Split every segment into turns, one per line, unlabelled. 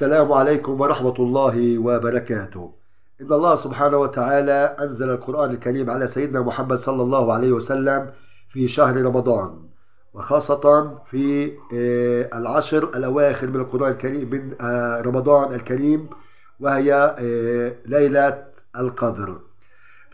السلام عليكم ورحمة الله وبركاته إن الله سبحانه وتعالى أنزل القرآن الكريم على سيدنا محمد صلى الله عليه وسلم في شهر رمضان وخاصة في آه، العشر الأواخر من القرآن الكريم من آه، رمضان الكريم وهي آه، ليلة القدر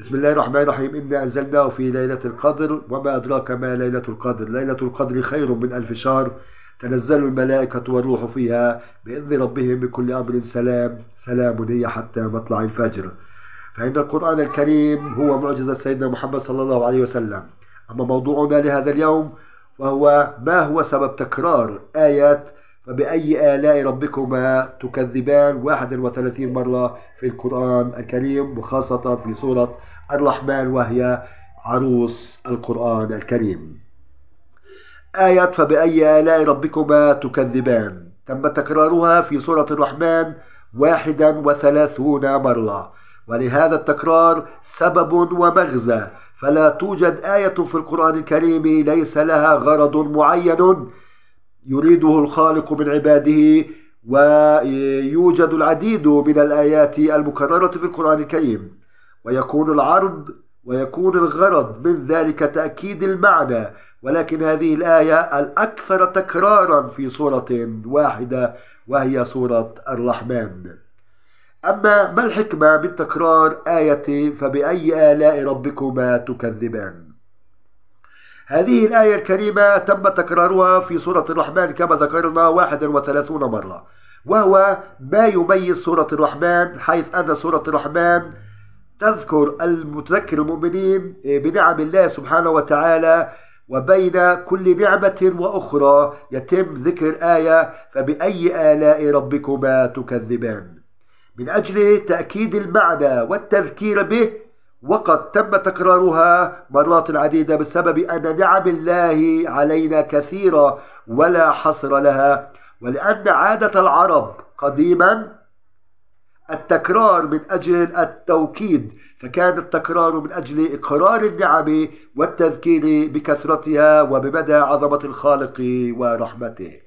بسم الله الرحمن الرحيم إنا أنزلناه في ليلة القدر وما أدراك ما ليلة القدر ليلة القدر خير من ألف شهر تنزل الملائكة والروح فيها بإذن ربهم بكل أمر سلام سلام هي حتى مطلع الفجر فإن القرآن الكريم هو معجزة سيدنا محمد صلى الله عليه وسلم أما موضوعنا لهذا اليوم وهو ما هو سبب تكرار آيات فبأي آلاء ربكما تكذبان 31 مرة في القرآن الكريم وخاصة في سورة الرحمن وهي عروس القرآن الكريم آية فبأي آلاء ربكما تكذبان تم تكرارها في سورة الرحمن 31 مرة ولهذا التكرار سبب ومغزى فلا توجد آية في القرآن الكريم ليس لها غرض معين يريده الخالق من عباده ويوجد العديد من الآيات المكررة في القرآن الكريم ويكون العرض ويكون الغرض من ذلك تأكيد المعنى ولكن هذه الآية الأكثر تكرارا في سورة واحدة وهي سورة الرحمن أما ما الحكمة من تكرار آية فبأي آلاء ربكما تكذبان هذه الآية الكريمة تم تكرارها في سورة الرحمن كما ذكرنا 31 مرة وهو ما يميز سورة الرحمن حيث أن سورة الرحمن تذكر المتذكر المؤمنين بنعم الله سبحانه وتعالى وبين كل نعمة وأخرى يتم ذكر آية فبأي آلاء ربكما تكذبان من أجل تأكيد المعنى والتذكير به وقد تم تكرارها مرات عديدة بسبب أن نعم الله علينا كثيرة ولا حصر لها ولأن عادة العرب قديما التكرار من أجل التوكيد فكان التكرار من أجل إقرار النعم والتذكير بكثرتها وبمدى عظمة الخالق ورحمته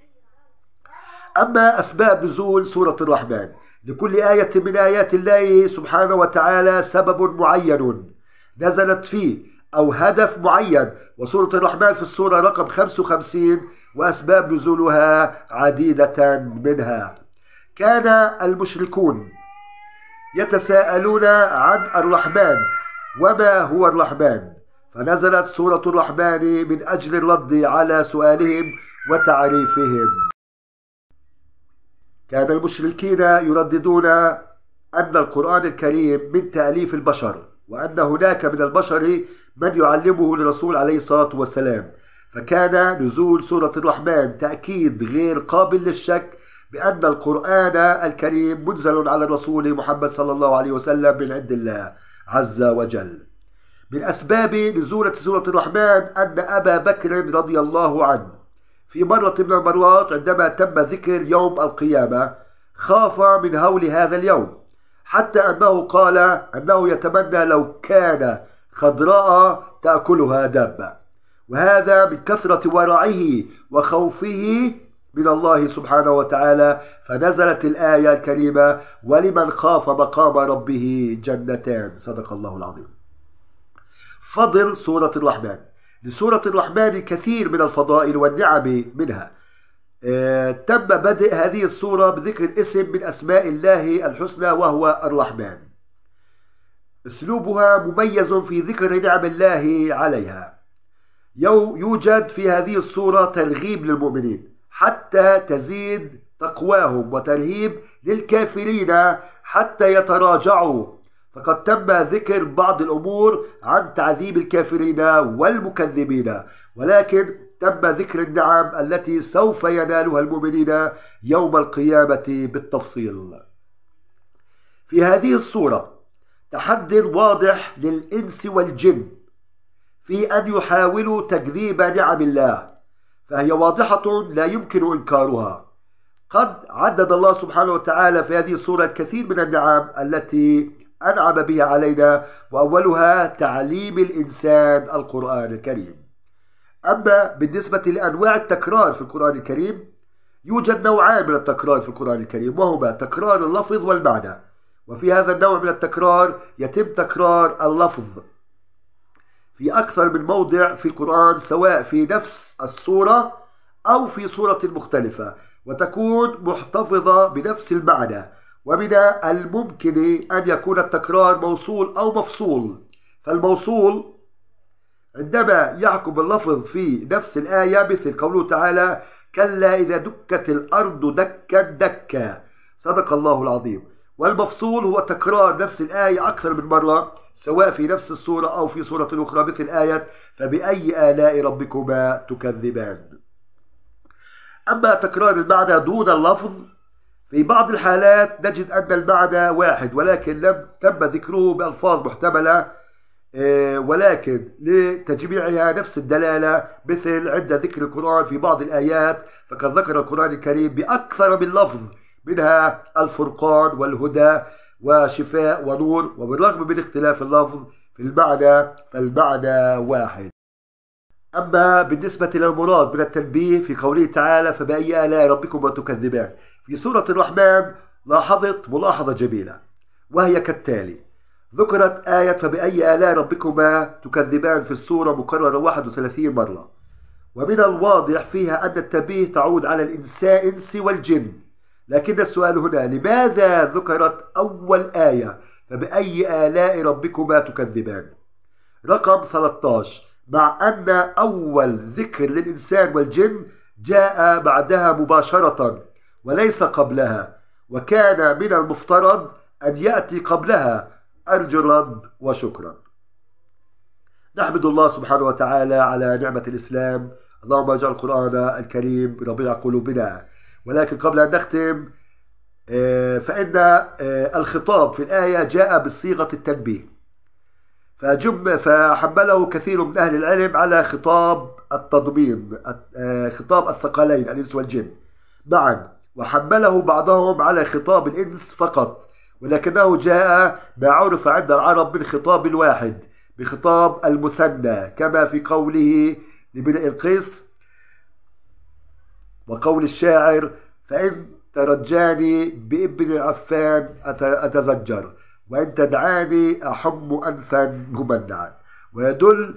أما أسباب نزول سورة الرحمن لكل آية من آيات الله سبحانه وتعالى سبب معين نزلت فيه أو هدف معين وسورة الرحمن في السورة رقم 55 وأسباب نزولها عديدة منها كان المشركون يتساءلون عن الرحمن وما هو الرحمن فنزلت سورة الرحمن من أجل الرد على سؤالهم وتعريفهم كان المشركين يرددون أن القرآن الكريم من تأليف البشر وأن هناك من البشر من يعلمه للرسول عليه الصلاة والسلام فكان نزول سورة الرحمن تأكيد غير قابل للشك بأن القرآن الكريم منزل على الرسول محمد صلى الله عليه وسلم من عند الله عز وجل من أسباب نزول سورة الرحمن أن أبا بكر رضي الله عنه في مرة من المرات عندما تم ذكر يوم القيامة خاف من هول هذا اليوم حتى أنه قال أنه يتمنى لو كان خضراء تأكلها دابة وهذا من كثرة ورعه وخوفه من الله سبحانه وتعالى فنزلت الآية الكريمة ولمن خاف مقام ربه جنتان صدق الله العظيم فضل سورة الرحمن لسورة الرحمن كثير من الفضائل والنعم منها آه، تم بدء هذه السورة بذكر اسم من أسماء الله الحسنى وهو الرحمن أسلوبها مميز في ذكر نعم الله عليها يوجد في هذه السورة ترغيب للمؤمنين حتى تزيد تقواهم وترهيب للكافرين حتى يتراجعوا فقد تم ذكر بعض الأمور عن تعذيب الكافرين والمكذبين ولكن تم ذكر النعم التي سوف ينالها المؤمنين يوم القيامة بالتفصيل في هذه الصورة تحد واضح للإنس والجن في أن يحاولوا تكذيب نعم الله فهي واضحة لا يمكن إنكارها قد عدد الله سبحانه وتعالى في هذه الصورة الكثير من النعم التي أنعم بها علينا وأولها تعليم الإنسان القرآن الكريم أما بالنسبة لأنواع التكرار في القرآن الكريم يوجد نوعان من التكرار في القرآن الكريم وهما تكرار اللفظ والمعنى وفي هذا النوع من التكرار يتم تكرار اللفظ في أكثر من موضع في القرآن سواء في نفس الصورة أو في صورة مختلفة وتكون محتفظة بنفس المعنى ومن الممكن أن يكون التكرار موصول أو مفصول فالموصول عندما يعقب اللفظ في نفس الآية مثل قوله تعالى كلا إذا دكت الأرض دكا دكا صدق الله العظيم والمفصول هو تكرار نفس الآية أكثر من مرة سواء في نفس الصورة أو في صورة أخرى مثل آية فبأي آلاء ربكما تكذبان أما تكرار المعنى دون اللفظ في بعض الحالات نجد أن المعنى واحد ولكن لم تم ذكره بألفاظ محتملة آه، ولكن لتجميعها نفس الدلالة مثل عند ذكر القرآن في بعض الآيات فقد ذكر القرآن الكريم بأكثر من لفظ منها الفرقان والهدى وشفاء ونور وبالرغم من اختلاف اللفظ في المعنى فالمعنى واحد أما بالنسبة للمراد من التنبيه في قوله تعالى فبأي آلاء ربكما تكذبان في سورة الرحمن لاحظت ملاحظة جميلة وهي كالتالي ذكرت آية فبأي آلاء ربكما تكذبان في السورة مكررة 31 مرة ومن الواضح فيها أن التنبيه تعود على سوى والجن لكن السؤال هنا لماذا ذكرت أول آية فبأي آلاء ربكما تكذبان رقم 13 مع أن أول ذكر للإنسان والجن جاء بعدها مباشرة وليس قبلها وكان من المفترض أن يأتي قبلها أرجو الرب وشكرا نحمد الله سبحانه وتعالى على نعمة الإسلام اللهم اجعل القرآن الكريم ربيع قلوبنا ولكن قبل أن نختم آه، فإن آه، الخطاب في الآية جاء بصيغة التنبيه فجم فحمله كثير من أهل العلم على خطاب التضمين آه، خطاب الثقلين الإنس والجن معا وحمله بعضهم على خطاب الإنس فقط ولكنه جاء ما عرف عند العرب بالخطاب الواحد بخطاب المثنى كما في قوله لابن القيس وقول الشاعر فإن ترجاني بابن عفان أتزجر وإن تدعاني أحم أنفا ممنعا ويدل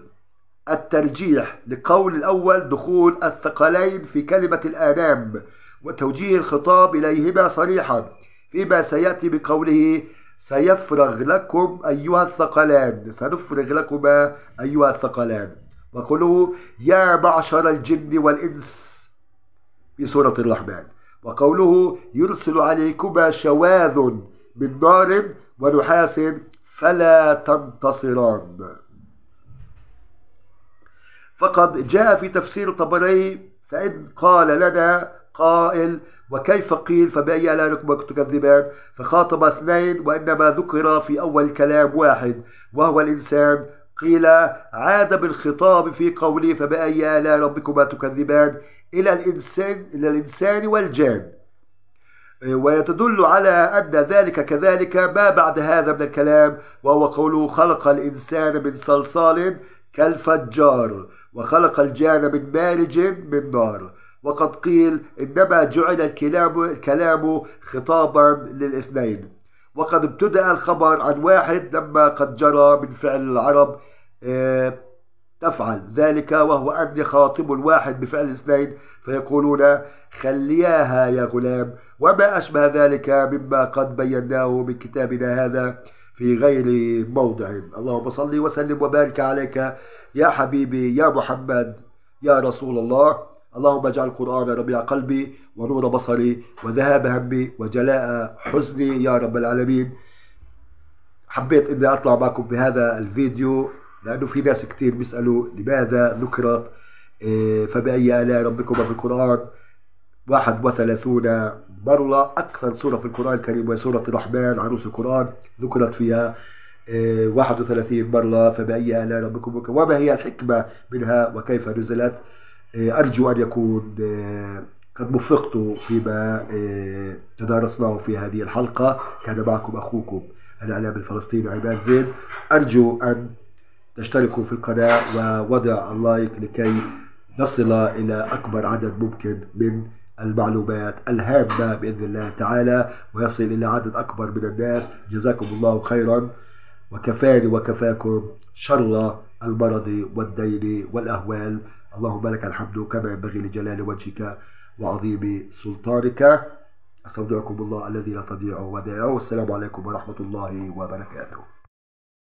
الترجيح لقول الأول دخول الثقلين في كلمة الآنام وتوجيه الخطاب إليهما صريحا فيما سيأتي بقوله سيفرغ لكم أيها الثقلان سنفرغ لكما أيها الثقلان وقوله يا معشر الجن والإنس في سورة الرحمن وقوله يرسل عليكما شواذ من نار ونحاس فلا تنتصران فقد جاء في تفسير الطبري فإن قال لنا قائل وكيف قيل فبأي آلاء تكذبان فخاطب اثنين وإنما ذكر في أول كلام واحد وهو الإنسان قيل عاد بالخطاب في قوله فبأي آلاء ربكما تكذبان إلى الإنسان إلى الإنسان والجان ويتدل على أن ذلك كذلك ما بعد هذا من الكلام وهو قوله خلق الإنسان من صلصال كالفجار وخلق الجان من مارج من نار وقد قيل إنما جعل الكلام, الكلام خطابا للاثنين وقد ابتدأ الخبر عن واحد لما قد جرى من فعل العرب آه، تفعل ذلك وهو أن خاطب الواحد بفعل الاثنين فيقولون خلياها يا غلام وما أشبه ذلك مما قد بيناه من كتابنا هذا في غير موضع اللهم صل وسلم وبارك عليك يا حبيبي يا محمد يا رسول الله اللهم اجعل القرآن ربيع قلبي ونور بصري وذهاب همي وجلاء حزني يا رب العالمين حبيت اني اطلع معكم بهذا الفيديو لأنه في ناس كثير بيسألوا لماذا ذكرت إيه، فبأي آلاء ربكما في القرآن 31 مرة أكثر سورة في القرآن الكريم وهي سورة الرحمن عروس القرآن ذكرت فيها 31 إيه، مرة فبأي آلاء ربكم وما هي الحكمة منها وكيف نزلت إيه، أرجو أن يكون قد وفقت فيما تدارسناه في هذه الحلقة كان معكم أخوكم الإعلام الفلسطيني عماد زين أرجو أن تشتركوا في القناة ووضع اللايك لكي نصل إلى أكبر عدد ممكن من المعلومات الهامة بإذن الله تعالى ويصل إلى عدد أكبر من الناس جزاكم الله خيرا وكفاني وكفاكم شر المرض والدين والأهوال اللهم لك الحمد كما ينبغي لجلال وجهك وعظيم سلطانك أستودعكم الله الذي لا تضيع ودائعه والسلام عليكم ورحمة الله وبركاته